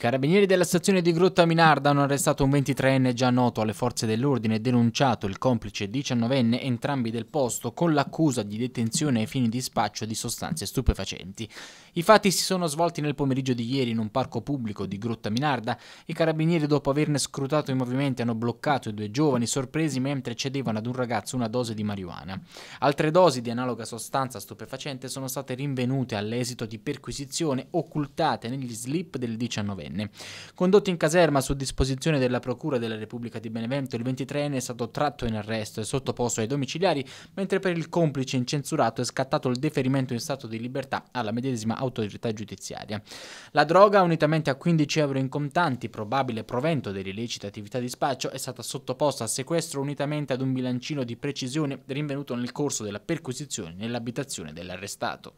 carabinieri della stazione di Grotta Minarda hanno arrestato un 23enne già noto alle forze dell'ordine e denunciato il complice 19enne, entrambi del posto, con l'accusa di detenzione ai fini di spaccio di sostanze stupefacenti. I fatti si sono svolti nel pomeriggio di ieri in un parco pubblico di Grotta Minarda. I carabinieri, dopo averne scrutato i movimenti, hanno bloccato i due giovani sorpresi mentre cedevano ad un ragazzo una dose di marijuana. Altre dosi di analoga sostanza stupefacente sono state rinvenute all'esito di perquisizione occultate negli slip del 19enne diciottenne. Condotto in caserma su disposizione della Procura della Repubblica di Benevento, il 23enne è stato tratto in arresto e sottoposto ai domiciliari, mentre per il complice incensurato è scattato il deferimento in stato di libertà alla medesima autorità giudiziaria. La droga, unitamente a 15 euro in contanti, probabile provento dell'illecita attività di spaccio, è stata sottoposta a sequestro unitamente ad un bilancino di precisione rinvenuto nel corso della perquisizione nell'abitazione dell'arrestato.